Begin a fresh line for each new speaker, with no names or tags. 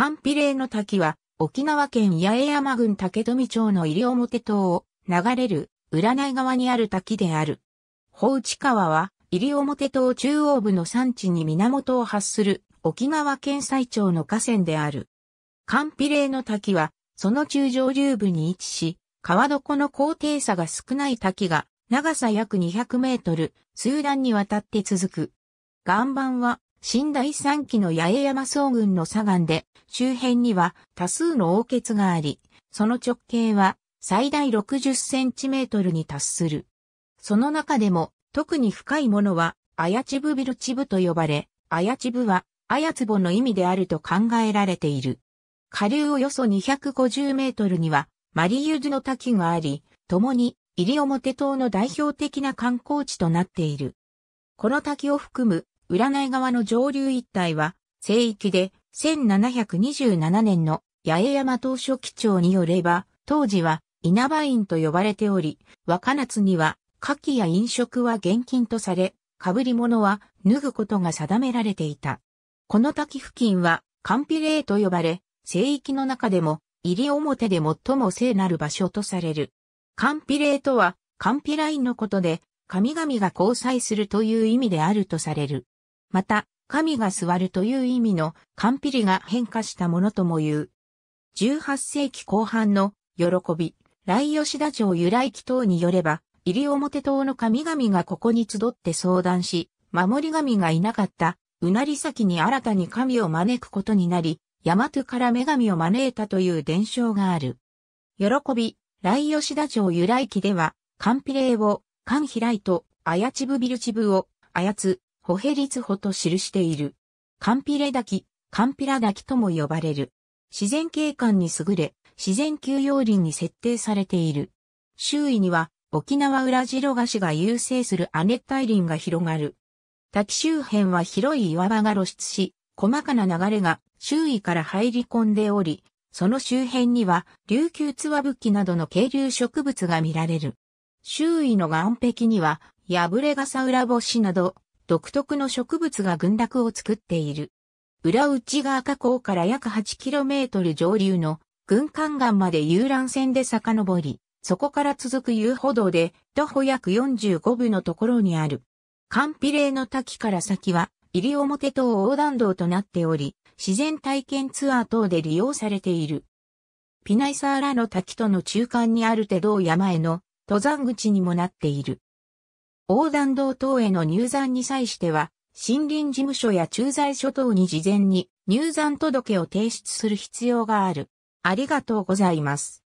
カンピレイの滝は、沖縄県八重山郡竹富町の西表島を流れる占い川にある滝である。宝内川は、西表島中央部の山地に源を発する沖縄県最長の河川である。カンピレイの滝は、その中上流部に位置し、川床の高低差が少ない滝が、長さ約200メートル、数段にわたって続く。岩盤は新第三期の八重山総群の左岸で、周辺には多数の凹血があり、その直径は最大60センチメートルに達する。その中でも特に深いものは、アヤチブビルチブと呼ばれ、アヤチブは、アヤツボの意味であると考えられている。下流およそ250メートルには、マリユズの滝があり、共に、モ表島の代表的な観光地となっている。この滝を含む占い川の上流一帯は、聖域で、1727年の八重山当初基調によれば、当時は稲葉院と呼ばれており、若夏には、火器や飲食は厳禁とされ、被り物は脱ぐことが定められていた。この滝付近は、カンピレーと呼ばれ、聖域の中でも、入り表で最も聖なる場所とされる。カンピレーとは、カンピラインのことで、神々が交際するという意味であるとされる。また、神が座るという意味のカンピリが変化したものとも言う。18世紀後半の喜び、来吉田城由来祈祷によれば、入表島の神々がここに集って相談し、守り神がいなかったうなり先に新たに神を招くことになり、大和から女神を招いたという伝承がある。喜び、来吉田城由来記では、カンピレイを、カンヒライト、アヤチブビルチブを、あやつ、ホヘリツホと記している。カンピレ滝、カンピラ滝とも呼ばれる。自然景観に優れ、自然休養林に設定されている。周囲には沖縄裏白菓子が優勢する亜熱帯林が広がる。滝周辺は広い岩場が露出し、細かな流れが周囲から入り込んでおり、その周辺には琉球ツワブキなどの渓流植物が見られる。周囲の岸壁には、破れ傘裏ボシなど独特の植物が群落を作っている。裏内川河口から約 8km 上流の軍艦岸まで遊覧船で遡り、そこから続く遊歩道で徒歩約45分のところにある。カンピレーの滝から先は入表島横断道となっており、自然体験ツアー等で利用されている。ピナイサーラの滝との中間にある手道山への登山口にもなっている。横断道等への入山に際しては、森林事務所や駐在所等に事前に入山届を提出する必要がある。ありがとうございます。